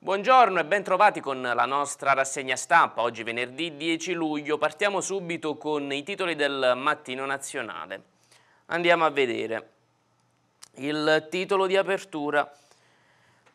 Buongiorno e ben trovati con la nostra rassegna stampa. Oggi venerdì 10 luglio partiamo subito con i titoli del mattino nazionale. Andiamo a vedere. Il titolo di apertura.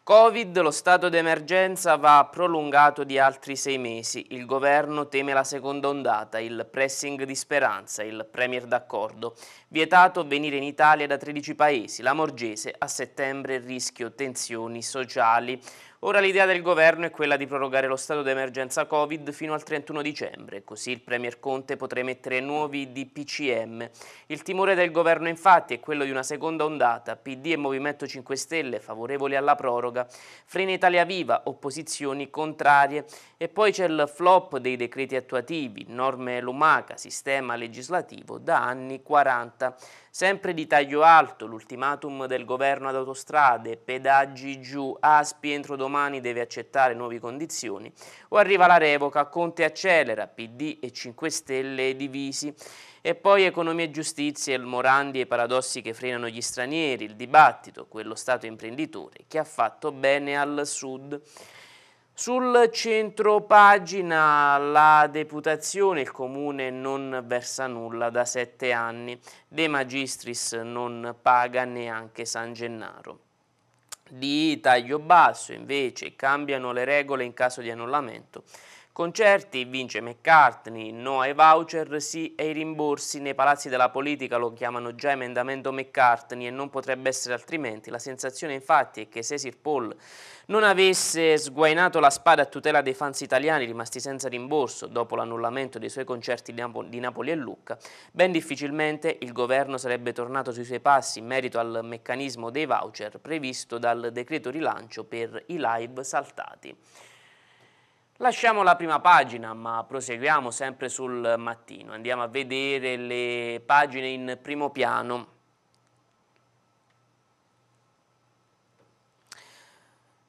Covid, lo stato d'emergenza va prolungato di altri sei mesi. Il governo teme la seconda ondata, il pressing di speranza, il premier d'accordo. Vietato venire in Italia da 13 paesi. La Morgese a settembre rischio tensioni sociali. Ora l'idea del governo è quella di prorogare lo stato d'emergenza Covid fino al 31 dicembre, così il Premier Conte potrà emettere nuovi DPCM. Il timore del governo infatti è quello di una seconda ondata, PD e Movimento 5 Stelle favorevoli alla proroga, Freni Italia Viva, opposizioni contrarie e poi c'è il flop dei decreti attuativi, norme lumaca, sistema legislativo da anni 40. Sempre di taglio alto l'ultimatum del governo ad autostrade, pedaggi giù, Aspi entro domani deve accettare nuove condizioni, o arriva la revoca, Conte accelera, PD e 5 Stelle divisi. E poi economia e giustizia, il Morandi e i paradossi che frenano gli stranieri, il dibattito, quello Stato imprenditore che ha fatto bene al Sud. Sul centro pagina la deputazione, il comune non versa nulla da sette anni, De Magistris non paga neanche San Gennaro. Di taglio basso invece cambiano le regole in caso di annullamento. Concerti vince McCartney, no ai voucher, sì ai rimborsi. Nei palazzi della politica lo chiamano già emendamento McCartney e non potrebbe essere altrimenti. La sensazione infatti è che Cecil Paul non avesse sguainato la spada a tutela dei fans italiani rimasti senza rimborso dopo l'annullamento dei suoi concerti di Napoli e Lucca, ben difficilmente il governo sarebbe tornato sui suoi passi in merito al meccanismo dei voucher previsto dal decreto rilancio per i live saltati. Lasciamo la prima pagina ma proseguiamo sempre sul mattino, andiamo a vedere le pagine in primo piano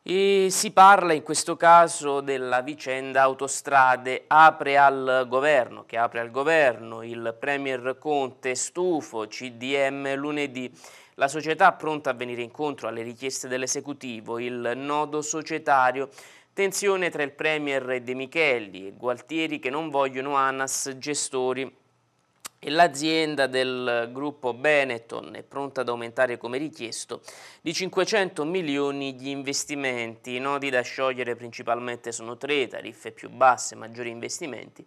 E si parla in questo caso della vicenda autostrade apre al governo, che apre al governo, il Premier Conte stufo, CDM lunedì, la società pronta a venire incontro alle richieste dell'esecutivo, il nodo societario, tensione tra il Premier De Michelli e Gualtieri che non vogliono ANAS gestori L'azienda del gruppo Benetton è pronta ad aumentare come richiesto di 500 milioni gli investimenti. I nodi da sciogliere principalmente sono tre, tariffe più basse, maggiori investimenti,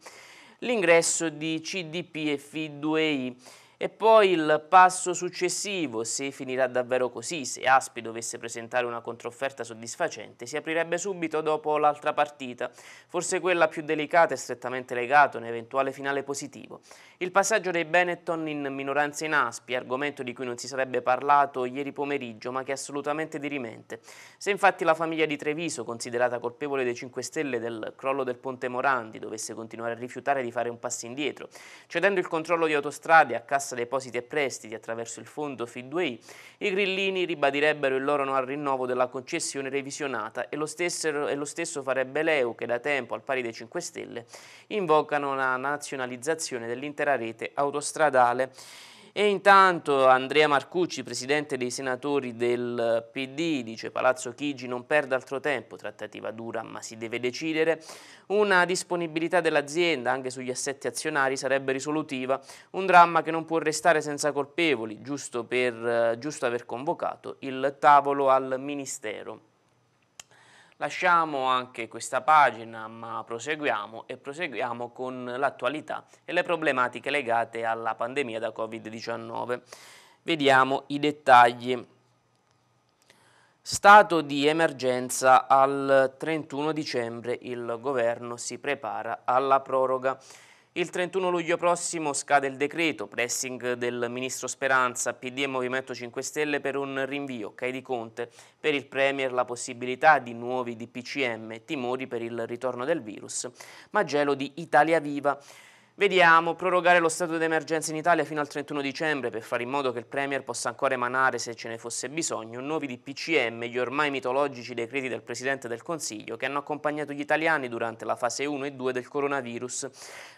l'ingresso di CDP e FI2I e poi il passo successivo, se finirà davvero così, se Aspi dovesse presentare una controfferta soddisfacente, si aprirebbe subito dopo l'altra partita, forse quella più delicata e strettamente legata a un eventuale finale positivo. Il passaggio dei Benetton in minoranza in Aspi, argomento di cui non si sarebbe parlato ieri pomeriggio, ma che è assolutamente dirimente. Se infatti la famiglia di Treviso, considerata colpevole dei 5 Stelle del crollo del Ponte Morandi, dovesse continuare a rifiutare di fare un passo indietro, cedendo il controllo di autostrade a Cassa Cassa Depositi e Prestiti attraverso il fondo FID2I, i grillini ribadirebbero il loro no al rinnovo della concessione revisionata e lo, stesso, e lo stesso farebbe l'EU che da tempo, al pari dei 5 Stelle, invocano la nazionalizzazione dell'intera rete autostradale e intanto Andrea Marcucci, presidente dei senatori del PD, dice Palazzo Chigi non perde altro tempo, trattativa dura ma si deve decidere. Una disponibilità dell'azienda anche sugli assetti azionari sarebbe risolutiva, un dramma che non può restare senza colpevoli, giusto, per, giusto aver convocato il tavolo al Ministero. Lasciamo anche questa pagina ma proseguiamo e proseguiamo con l'attualità e le problematiche legate alla pandemia da Covid-19. Vediamo i dettagli. Stato di emergenza al 31 dicembre il governo si prepara alla proroga. Il 31 luglio prossimo scade il decreto, pressing del ministro Speranza, PD e Movimento 5 Stelle per un rinvio, Cai di Conte, per il Premier la possibilità di nuovi DPCM, timori per il ritorno del virus, ma gelo di Italia Viva. Vediamo, prorogare lo stato d'emergenza in Italia fino al 31 dicembre per fare in modo che il Premier possa ancora emanare, se ce ne fosse bisogno, nuovi DPCM, gli ormai mitologici decreti del Presidente del Consiglio che hanno accompagnato gli italiani durante la fase 1 e 2 del coronavirus.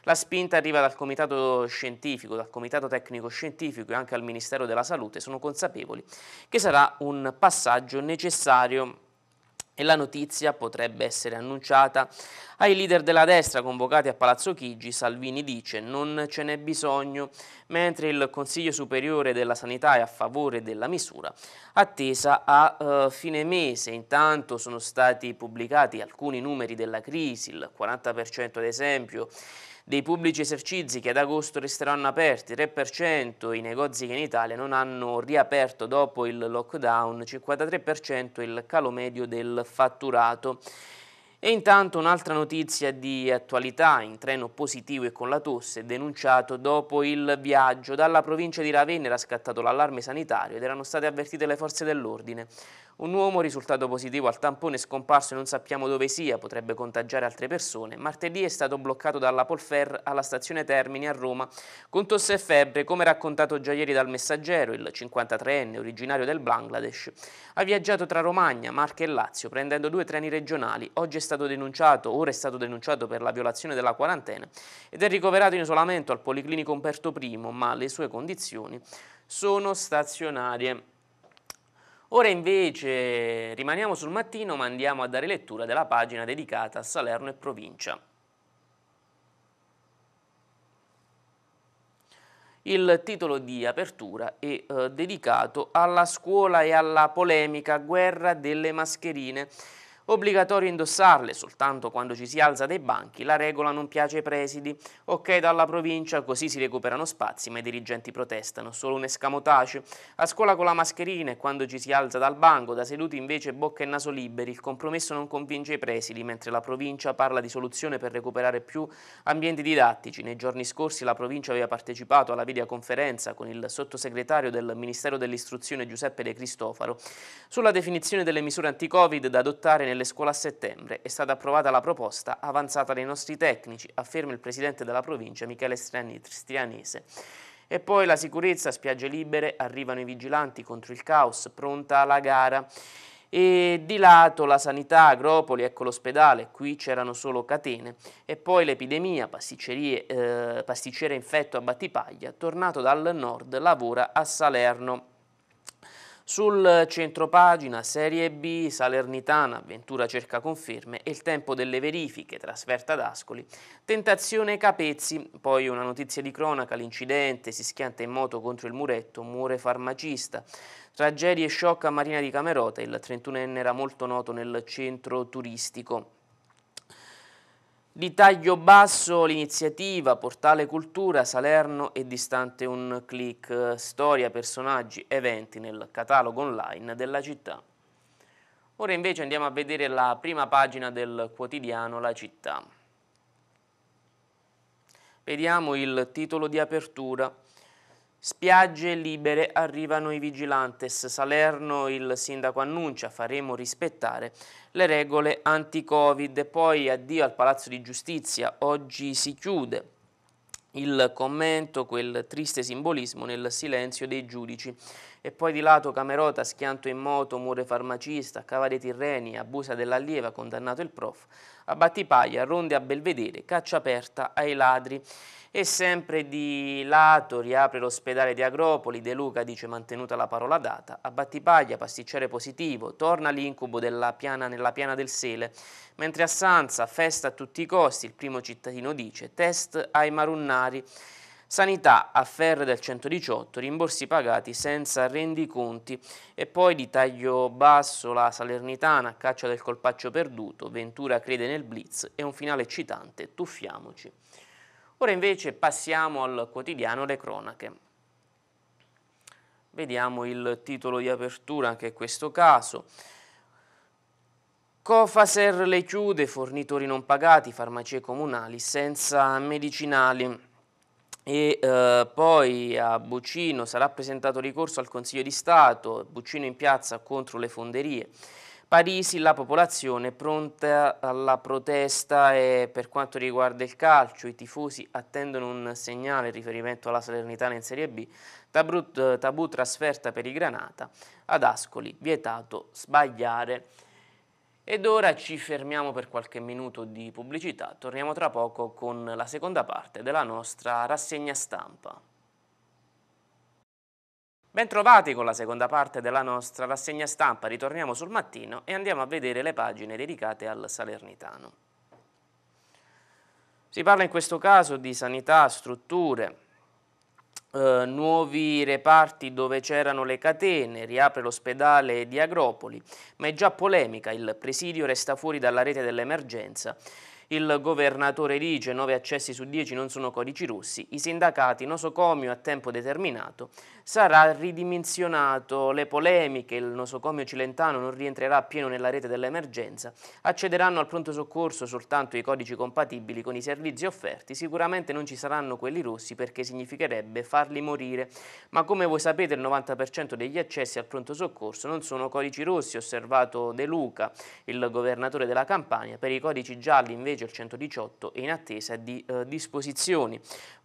La spinta arriva dal Comitato Scientifico, dal Comitato Tecnico Scientifico e anche al Ministero della Salute. Sono consapevoli che sarà un passaggio necessario e la notizia potrebbe essere annunciata ai leader della destra convocati a Palazzo Chigi, Salvini dice non ce n'è bisogno, mentre il Consiglio Superiore della Sanità è a favore della misura, attesa a eh, fine mese. Intanto sono stati pubblicati alcuni numeri della crisi, il 40% ad esempio dei pubblici esercizi che ad agosto resteranno aperti, 3% i negozi che in Italia non hanno riaperto dopo il lockdown, 53% il calo medio del fatturato. E intanto un'altra notizia di attualità, in treno positivo e con la tosse, denunciato dopo il viaggio. Dalla provincia di Ravenna era scattato l'allarme sanitario ed erano state avvertite le forze dell'ordine. Un uomo risultato positivo al tampone scomparso e non sappiamo dove sia, potrebbe contagiare altre persone. Martedì è stato bloccato dalla Polfer alla stazione Termini a Roma con tosse e febbre, come raccontato già ieri dal messaggero, il 53enne originario del Bangladesh. Ha viaggiato tra Romagna, Marche e Lazio prendendo due treni regionali. Oggi è stato denunciato, ora è stato denunciato per la violazione della quarantena ed è ricoverato in isolamento al Policlinico Umberto I, ma le sue condizioni sono stazionarie. Ora invece rimaniamo sul mattino ma andiamo a dare lettura della pagina dedicata a Salerno e provincia. Il titolo di apertura è eh, dedicato alla scuola e alla polemica guerra delle mascherine. Obbligatorio indossarle soltanto quando ci si alza dai banchi, la regola non piace ai presidi. Ok dalla provincia, così si recuperano spazi, ma i dirigenti protestano, solo un escamotage. A scuola con la mascherina e quando ci si alza dal banco, da seduti invece bocca e naso liberi, il compromesso non convince i presidi, mentre la provincia parla di soluzione per recuperare più ambienti didattici. Nei giorni scorsi la provincia aveva partecipato alla videoconferenza con il sottosegretario del Ministero dell'Istruzione Giuseppe De Cristofaro sulla definizione delle misure anti-Covid da adottare nel nelle scuole a settembre. È stata approvata la proposta avanzata dai nostri tecnici, afferma il presidente della provincia Michele Strianese. E poi la sicurezza, spiagge libere, arrivano i vigilanti contro il caos, pronta la gara. E di lato la sanità, Agropoli, ecco l'ospedale, qui c'erano solo catene. E poi l'epidemia, pasticcerie, eh, pasticcere infetto a Battipaglia, tornato dal nord, lavora a Salerno. Sul centropagina Serie B Salernitana, avventura cerca conferme e il tempo delle verifiche, trasferta ad Ascoli, tentazione Capezzi, poi una notizia di cronaca, l'incidente, si schianta in moto contro il muretto, muore farmacista, tragedia e sciocca a Marina di Camerota, il 31enne era molto noto nel centro turistico. Di taglio basso l'iniziativa Portale Cultura Salerno e distante un clic, storia, personaggi, eventi nel catalogo online della città. Ora invece andiamo a vedere la prima pagina del quotidiano La città. Vediamo il titolo di apertura. Spiagge libere arrivano i vigilantes. Salerno il sindaco annuncia faremo rispettare le regole anti-covid. Poi addio al Palazzo di Giustizia. Oggi si chiude il commento, quel triste simbolismo nel silenzio dei giudici. E poi di lato Camerota, schianto in moto, muore farmacista, Cava dei Tirreni, abusa dell'allieva, condannato il prof. A Battipaglia, ronde a Belvedere, caccia aperta ai ladri. E sempre di lato riapre l'ospedale di Agropoli, De Luca dice mantenuta la parola data, a Battipaglia pasticcere positivo, torna l'incubo piana, nella piana del Sele, mentre a Sanza festa a tutti i costi, il primo cittadino dice test ai marunnari, Sanità a ferre del 118, rimborsi pagati senza rendiconti e poi di taglio basso la Salernitana, a caccia del colpaccio perduto, Ventura crede nel blitz e un finale eccitante, tuffiamoci. Ora invece passiamo al quotidiano Le Cronache. Vediamo il titolo di apertura, anche in questo caso. Cofaser le chiude, fornitori non pagati, farmacie comunali senza medicinali. E eh, poi a Buccino sarà presentato ricorso al Consiglio di Stato, Buccino in piazza contro le fonderie. Parisi, la popolazione pronta alla protesta e per quanto riguarda il calcio, i tifosi attendono un segnale in riferimento alla Salernitana in Serie B, tabù, tabù trasferta per i Granata, ad Ascoli vietato sbagliare. Ed ora ci fermiamo per qualche minuto di pubblicità, torniamo tra poco con la seconda parte della nostra rassegna stampa. Bentrovati con la seconda parte della nostra rassegna stampa, ritorniamo sul mattino e andiamo a vedere le pagine dedicate al Salernitano. Si parla in questo caso di sanità, strutture, eh, nuovi reparti dove c'erano le catene, riapre l'ospedale di Agropoli, ma è già polemica, il presidio resta fuori dalla rete dell'emergenza il governatore dice 9 accessi su 10 non sono codici rossi, i sindacati nosocomio a tempo determinato sarà ridimensionato, le polemiche, il nosocomio cilentano non rientrerà appieno nella rete dell'emergenza, accederanno al pronto soccorso soltanto i codici compatibili con i servizi offerti, sicuramente non ci saranno quelli rossi perché significherebbe farli morire, ma come voi sapete il 90% degli accessi al pronto soccorso non sono codici russi, osservato De Luca, il governatore della Campania, per i codici gialli invece legge, 118, è in attesa di eh, disposizioni.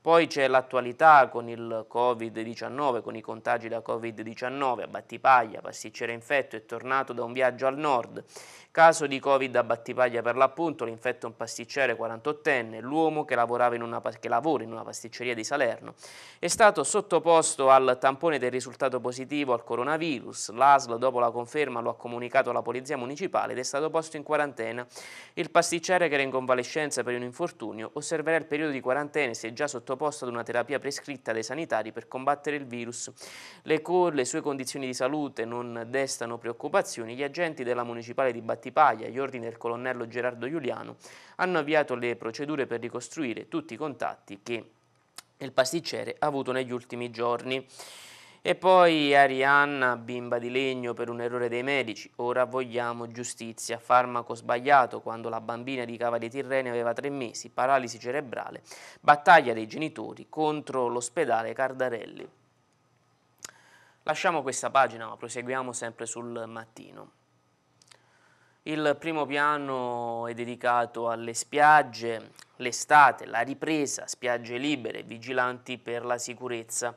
Poi c'è l'attualità con il Covid-19, con i contagi da Covid-19, a Battipaglia, pasticcere infetto è tornato da un viaggio al nord. Caso di Covid a Battipaglia per l'appunto, l'infetto è un pasticcere 48enne, l'uomo che, una, che lavora in una pasticceria di Salerno. È stato sottoposto al tampone del risultato positivo al coronavirus. L'ASL dopo la conferma lo ha comunicato alla Polizia Municipale ed è stato posto in quarantena. Il pasticcere che era in convalescenza per un infortunio osserverà il periodo di quarantena e si è già sottoposto sottoposto ad una terapia prescritta dai sanitari per combattere il virus. Le, le sue condizioni di salute non destano preoccupazioni. Gli agenti della municipale di Battipaglia, gli ordini del colonnello Gerardo Giuliano, hanno avviato le procedure per ricostruire tutti i contatti che il pasticcere ha avuto negli ultimi giorni. E poi Arianna, bimba di legno per un errore dei medici, ora vogliamo giustizia, farmaco sbagliato quando la bambina di Cava dei Tirreni aveva tre mesi, paralisi cerebrale, battaglia dei genitori contro l'ospedale Cardarelli. Lasciamo questa pagina ma proseguiamo sempre sul mattino. Il primo piano è dedicato alle spiagge, l'estate, la ripresa, spiagge libere, vigilanti per la sicurezza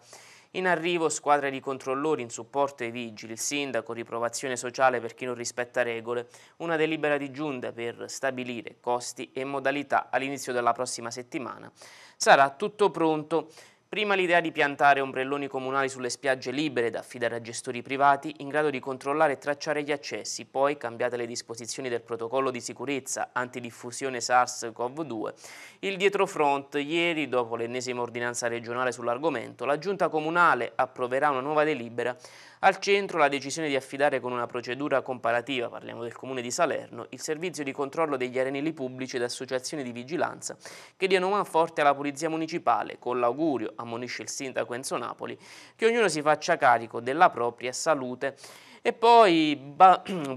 in arrivo squadre di controllori in supporto ai vigili, il sindaco, riprovazione sociale per chi non rispetta regole, una delibera di giunta per stabilire costi e modalità all'inizio della prossima settimana. Sarà tutto pronto Prima l'idea di piantare ombrelloni comunali sulle spiagge libere da affidare a gestori privati in grado di controllare e tracciare gli accessi, poi cambiate le disposizioni del protocollo di sicurezza antidiffusione SARS-CoV-2. Il dietrofront, ieri, dopo l'ennesima ordinanza regionale sull'argomento, la giunta comunale approverà una nuova delibera. Al centro la decisione di affidare con una procedura comparativa, parliamo del comune di Salerno, il servizio di controllo degli arenili pubblici ed associazioni di vigilanza che diano man forte alla polizia municipale con l'augurio ammonisce il sindaco Enzo Napoli, che ognuno si faccia carico della propria salute e poi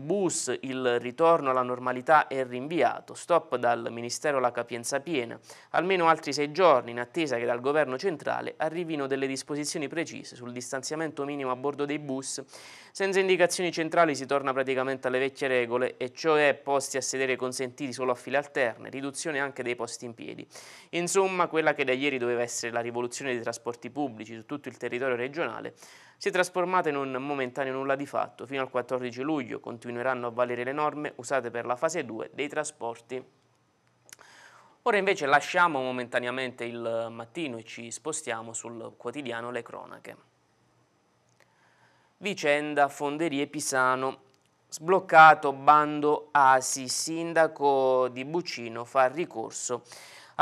bus, il ritorno alla normalità è rinviato, stop dal Ministero la capienza piena, almeno altri sei giorni in attesa che dal governo centrale arrivino delle disposizioni precise sul distanziamento minimo a bordo dei bus. Senza indicazioni centrali si torna praticamente alle vecchie regole, e cioè posti a sedere consentiti solo a file alterne, riduzione anche dei posti in piedi. Insomma, quella che da ieri doveva essere la rivoluzione dei trasporti pubblici su tutto il territorio regionale si è trasformata in un momentaneo nulla di fatto. Fino al 14 luglio continueranno a valere le norme usate per la fase 2 dei trasporti. Ora invece lasciamo momentaneamente il mattino e ci spostiamo sul quotidiano Le Cronache. Vicenda Fonderie Pisano. Sbloccato bando ASI, sindaco di Bucino fa ricorso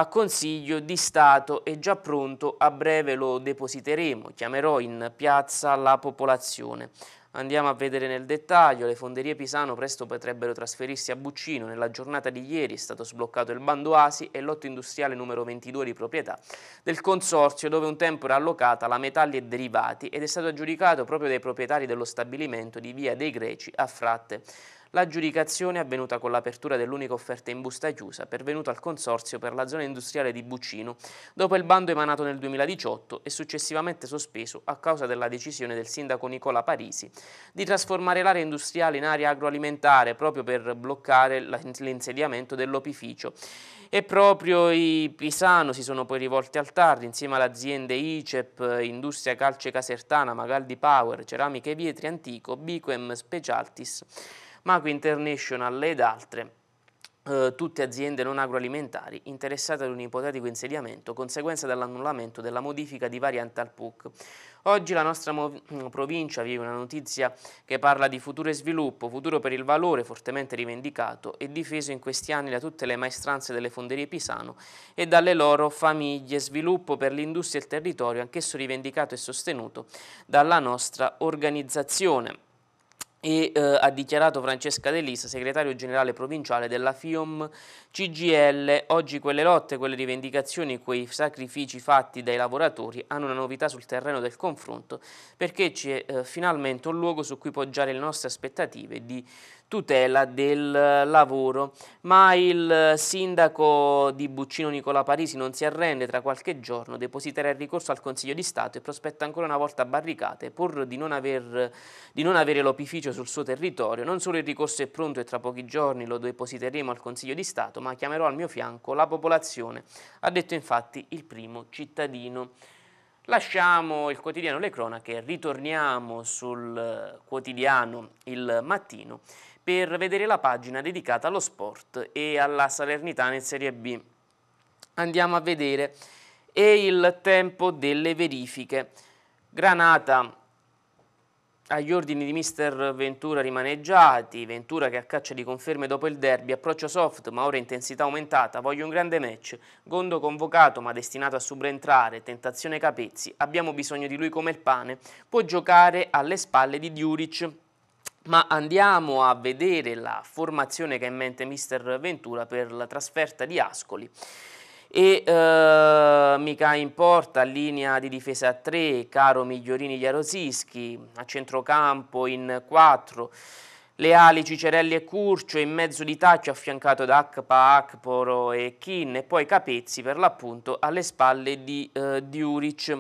a Consiglio di Stato è già pronto, a breve lo depositeremo, chiamerò in piazza la popolazione. Andiamo a vedere nel dettaglio, le fonderie Pisano presto potrebbero trasferirsi a Buccino, nella giornata di ieri è stato sbloccato il bando ASI e lotto industriale numero 22 di proprietà del consorzio dove un tempo era allocata la metalli e derivati ed è stato aggiudicato proprio dai proprietari dello stabilimento di Via dei Greci a Fratte. L'aggiudicazione è avvenuta con l'apertura dell'unica offerta in busta chiusa pervenuta al Consorzio per la zona industriale di Buccino, dopo il bando emanato nel 2018 e successivamente sospeso a causa della decisione del sindaco Nicola Parisi di trasformare l'area industriale in area agroalimentare proprio per bloccare l'insediamento dell'opificio. E proprio i Pisano si sono poi rivolti al TAR insieme alle aziende ICEP, Industria Calce Casertana, Magaldi Power, Ceramiche Vietri Antico, Biquem Specialtis. Maco International ed altre eh, tutte aziende non agroalimentari interessate ad un ipotetico insediamento conseguenza dell'annullamento della modifica di variante al PUC. Oggi la nostra mm, provincia vive una notizia che parla di futuro e sviluppo, futuro per il valore fortemente rivendicato e difeso in questi anni da tutte le maestranze delle fonderie Pisano e dalle loro famiglie, sviluppo per l'industria e il territorio, anch'esso rivendicato e sostenuto dalla nostra organizzazione e eh, ha dichiarato Francesca De Lis, segretario generale provinciale della FIOM CGL, oggi quelle lotte, quelle rivendicazioni, quei sacrifici fatti dai lavoratori hanno una novità sul terreno del confronto perché c'è eh, finalmente un luogo su cui poggiare le nostre aspettative di tutela del lavoro, ma il sindaco di Buccino Nicola Parisi non si arrende, tra qualche giorno depositerà il ricorso al Consiglio di Stato e prospetta ancora una volta barricate pur di non, aver, di non avere l'opificio sul suo territorio. Non solo il ricorso è pronto e tra pochi giorni lo depositeremo al Consiglio di Stato, ma chiamerò al mio fianco la popolazione, ha detto infatti il primo cittadino. Lasciamo il quotidiano Le Cronache, ritorniamo sul quotidiano Il Mattino per vedere la pagina dedicata allo sport e alla Salernitana in Serie B. Andiamo a vedere e il tempo delle verifiche. Granata agli ordini di mister Ventura rimaneggiati, Ventura che a caccia di conferme dopo il derby, approccio soft ma ora intensità aumentata, voglio un grande match, Gondo convocato ma destinato a subentrare, tentazione Capezzi, abbiamo bisogno di lui come il pane, può giocare alle spalle di Diuric ma andiamo a vedere la formazione che ha in mente mister Ventura per la trasferta di Ascoli e eh, mica importa linea di difesa a 3 caro Migliorini Jarosinski a centrocampo in 4 ali Cicerelli e Curcio in mezzo di taccio affiancato da Akpa, Akporo e Kin e poi Capezzi per l'appunto alle spalle di eh, Diuric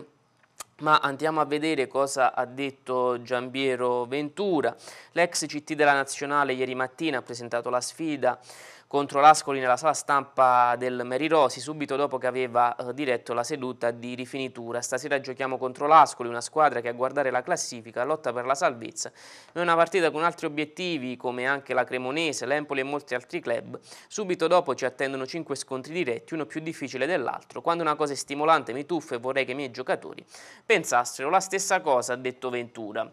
ma andiamo a vedere cosa ha detto Giambiero Ventura. L'ex CT della Nazionale ieri mattina ha presentato la sfida contro l'Ascoli nella sala stampa del Merirosi subito dopo che aveva eh, diretto la seduta di rifinitura. Stasera giochiamo contro l'Ascoli, una squadra che a guardare la classifica lotta per la salvezza. È una partita con altri obiettivi come anche la Cremonese, l'Empoli e molti altri club. Subito dopo ci attendono cinque scontri diretti, uno più difficile dell'altro. Quando una cosa è stimolante mi tuffo e vorrei che i miei giocatori pensassero la stessa cosa, ha detto Ventura.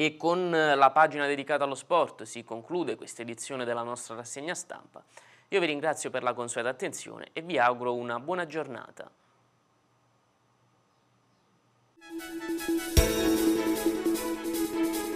E con eh, la pagina dedicata allo sport si conclude questa edizione della nostra rassegna stampa. Io vi ringrazio per la consueta attenzione e vi auguro una buona giornata.